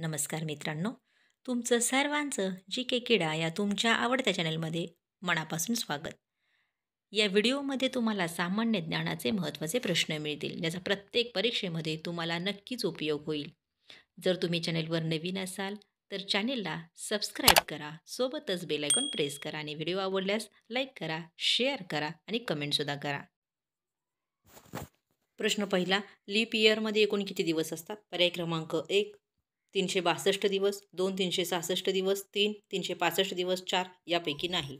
नमस्कार मित्रांनो तुमचं सर्वांचं जी के किडा या तुमच्या आवडत्या चॅनलमध्ये मनापासून स्वागत या व्हिडिओमध्ये तुम्हाला सामान्य ज्ञानाचे महत्त्वाचे प्रश्न मिळतील ज्याचा प्रत्येक परीक्षेमध्ये तुम्हाला नक्कीच उपयोग होईल जर तुम्ही चॅनेलवर नवीन असाल तर चॅनेलला सबस्क्राईब करा सोबतच बेलायकॉन प्रेस करा आणि व्हिडिओ आवडल्यास लाईक करा शेअर करा आणि कमेंटसुद्धा करा प्रश्न पहिला लीप इयरमध्ये एकूण किती दिवस असतात पर्याय क्रमांक एक तीनशे बासष्ट दिवस दोन तीनशे सहासष्ट दिवस तीन तीनशे पासष्ट दिवस चार यापैकी नाही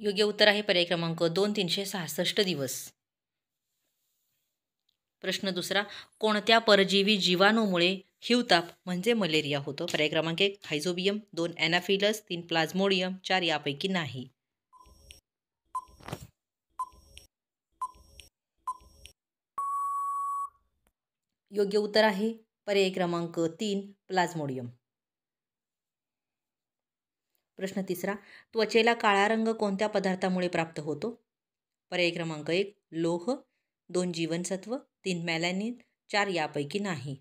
योग्य उत्तर आहे पर्याय क्रमांक दोन तीनशे सहासष्ट दिवस प्रश्न दुसरा कोणत्या परजीवी जीवाणूमुळे हिवताप म्हणजे मलेरिया होतो पर्याय क्रमांक एक हायझोबियम दोन ॲनाफिलस तीन प्लाझ्मोडियम चार यापैकी नाही योग्य उत्तर आहे पर्याय क्रमांक तीन प्लाझ्मोडियम प्रश्न तिसरा त्वचेला काळा रंग कोणत्या पदार्थामुळे प्राप्त होतो पर्याय क्रमांक एक लोह दोन जीवनसत्व तीन मॅलॅनिन चार यापैकी नाही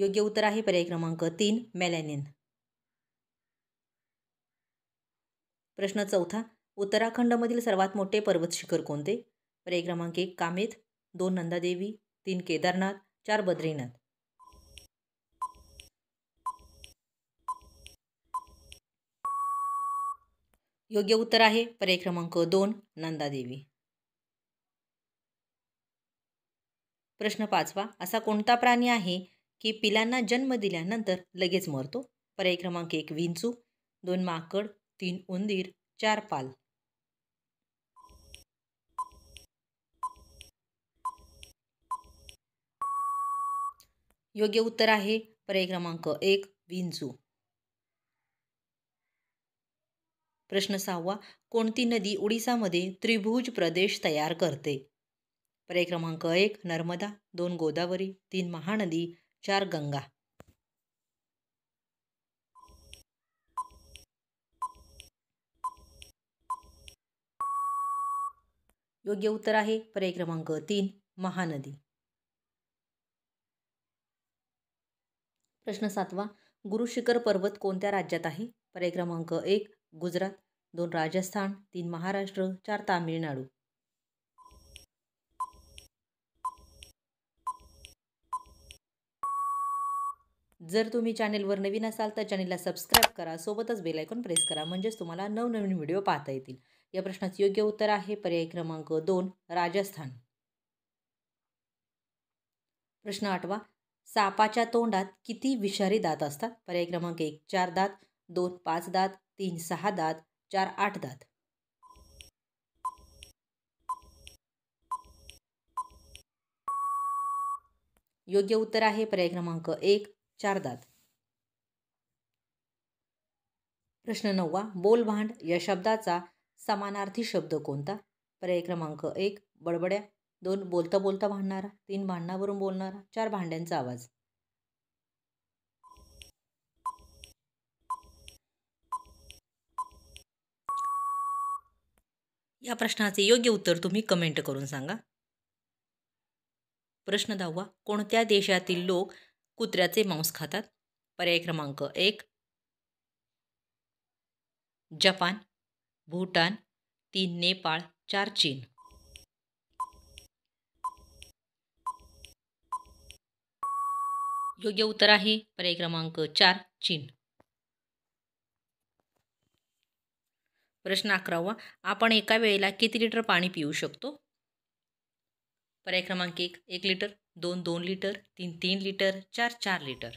योग्य उत्तर आहे पर्याय क्रमांक तीन मॅलॅनिन प्रश्न चौथा उत्तराखंडमधील सर्वात मोठे पर्वत शिखर कोणते पर्याय क्रमांक एक कामेत दोन नंदादेवी तीन केदारनाथ चार बद्रीनाथ योग्य उत्तर आहे पर्याय क्रमांक दोन नंदादेवी प्रश्न पाचवा असा कोणता प्राणी आहे की पिलांना जन्म दिल्यानंतर लगेच मरतो पर्याय क्रमांक एक विंचू दोन माकड तीन उंदीर चार पाल योग्य उत्तर आहे पर्याय क्रमांक एक विंजू प्रश्न सहावा कोणती नदी ओडिसामध्ये त्रिभुज प्रदेश तयार करते पर्याय क्रमांक एक नर्मदा दोन गोदावरी तीन महानदी चार गंगा योग्य उत्तर आहे पर्याय क्रमांक तीन महानदी प्रश्न सातवा गुरुशिखर पर्वत कोणत्या राज्यात आहे पर्याय क्रमांक एक गुजरात दोन राजस्थान तीन महाराष्ट्र चार तामिळनाडू जर तुम्ही चॅनेलवर नवीन असाल तर चॅनेलला सबस्क्राईब करा सोबतच बेलायकॉन प्रेस करा म्हणजेच तुम्हाला नवनवीन व्हिडिओ पाहता येतील या प्रश्नाचं योग्य उत्तर आहे पर्याय क्रमांक दोन राजस्थान प्रश्न आठवा सापाच्या तोंडात किती विषारी दात असतात पर्याय क्रमांक एक चार दात दोन पाच दात तीन सहा दात चार आठ दात योग्य उत्तर आहे पर्याय क्रमांक एक चार दात प्रश्न नववा बोलभांड या शब्दाचा समानार्थी शब्द कोणता पर्याय क्रमांक एक बडबड्या दोन बोलता बोलता भांडणारा तीन भांडणावरून बोलणारा चार भांड्यांचा आवाज या प्रश्नाचे योग्य उत्तर तुम्ही कमेंट करून सांगा प्रश्न दहावा कोणत्या देशातील लोक कुत्र्याचे मांस खातात पर्याय क्रमांक एक जपान भूटान तीन नेपाळ चार चीन योग्य उत्तर आहे पर्याय क्रमांक चार चीन प्रश्न अकरावा आपण एका वेळेला किती लिटर पाणी पिऊ शकतो पर्याय क्रमांक एक एक लिटर दोन दोन लिटर तीन तीन लिटर चार चार लिटर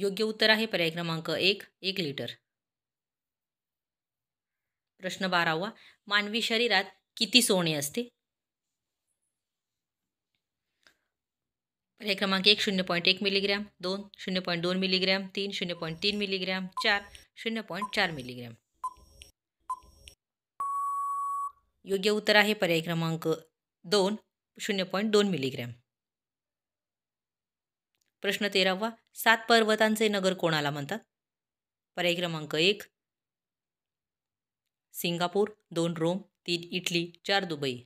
योग्य उत्तर आहे पर्याय क्रमांक एक एक लिटर प्रश्न बारावा मानवी शरीरात किती सोने असते पर्याय क्रमांक एक शून्य पॉईंट एक मिलीग्रॅम दोन शून्य पॉईंट दोन मिलीग्रॅम तीन शून्य पॉईंट तीन मिलीग्रॅम चार शून्य पॉईंट चार मिलीग्रॅम योग्य उत्तर आहे पर्याय क्रमांक दोन शून्य पॉईंट दोन मिलीग्रॅम प्रश्न तेरावा सात पर्वतांचे नगर कोणाला म्हणतात पर्याय क्रमांक एक सिंगापूर दोन रोम तीन इटली चार दुबई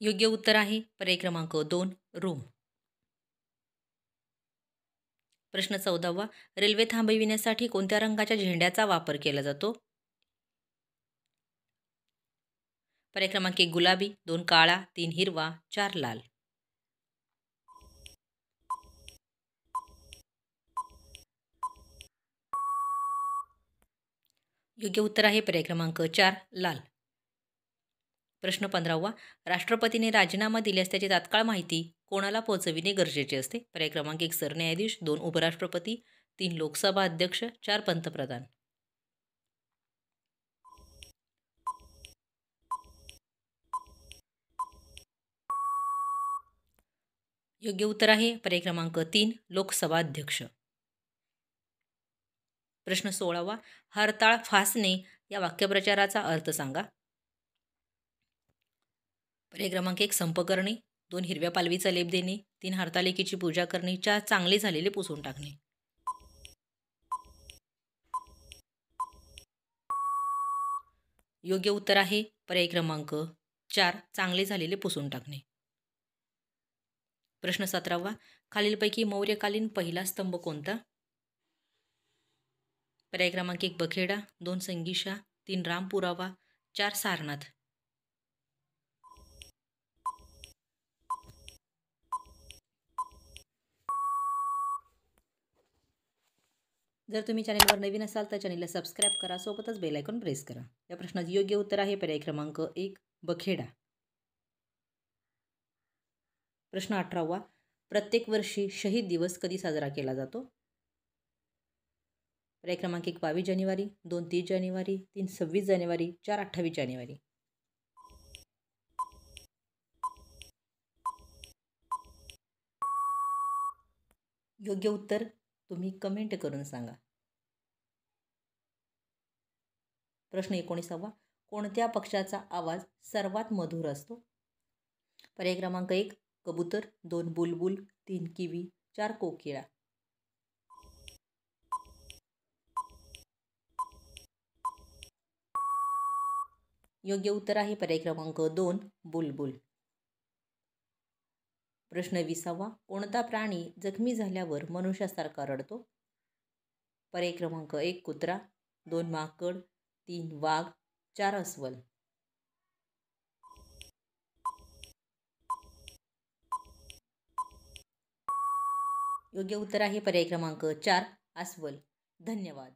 योग्य उत्तर आहे पर्याय क्रमांक दोन रोम प्रश्न चौदावा रेल्वे थांबविण्यासाठी कोणत्या रंगाच्या झेंड्याचा वापर केला जातो पर्याय क्रमांक एक गुलाबी दोन काळा तीन हिरवा चार लाल योग्य उत्तर आहे पर्याय क्रमांक चार लाल प्रश्न पंधरावा राष्ट्रपतीने राजीनामा दिल्यास त्याची तात्काळ माहिती कोणाला पोहोचविणे गरजेचे असते पर्याय क्रमांक एक सरन्यायाधीश दोन उपराष्ट्रपती तीन लोकसभा अध्यक्ष चार पंतप्रधान योग्य उत्तर आहे पर्याय क्रमांक तीन अध्यक्ष प्रश्न सोळावा हरताळ फासणे या वाक्यप्रचाराचा अर्थ सांगा पर्याय क्रमांक एक संप करणे दोन हिरव्या पालवीचा लेप देणे तीन हरतालिकेची पूजा करणे चार चांगले झालेले पुसून टाकणे योग्य उत्तर आहे पर्याय क्रमांक चार चांगले झालेले पुसून टाकणे प्रश्न सतरावा खालीलपैकी मौर्यकालीन पहिला स्तंभ कोणता पर्याय क्रमांक एक बखेडा दोन संगीशा तीन रामपुरावा चार सारनाथ जर तुम्ही चॅनेलवर नवीन असाल तर चॅनेलला सबस्क्राईब करा सोबतच बेलायकॉन प्रेस करा या प्रश्नाचं योग्य उत्तर आहे पर्याय क्रमांक एक बखेडा प्रश्न अठरावा प्रत्येक वर्षी शहीद दिवस कधी साजरा केला जातो पर्याय क्रमांक एक बावीस जानेवारी दोन तीस जानेवारी तीन सव्वीस जानेवारी चार अठ्ठावीस जानेवारी योग्य उत्तर तुम्ही कमेंट करून सांगा प्रश्न एकोणीसावा कोणत्या पक्षाचा आवाज सर्वात मधुर असतो पर्याय क्रमांक एक कबूतर दोन बुलबुल तीन किवी चार कोकिळा योग्य उत्तर आहे पर्याय क्रमांक दोन बुलबुल प्रश्न विसावा कोणता प्राणी जखमी झाल्यावर मनुष्यासारखा रडतो पर्याय क्रमांक एक कुत्रा दोन माकड तीन वाघ चार अस्वल योग्य उत्तर आहे पर्याय क्रमांक चार अस्वल धन्यवाद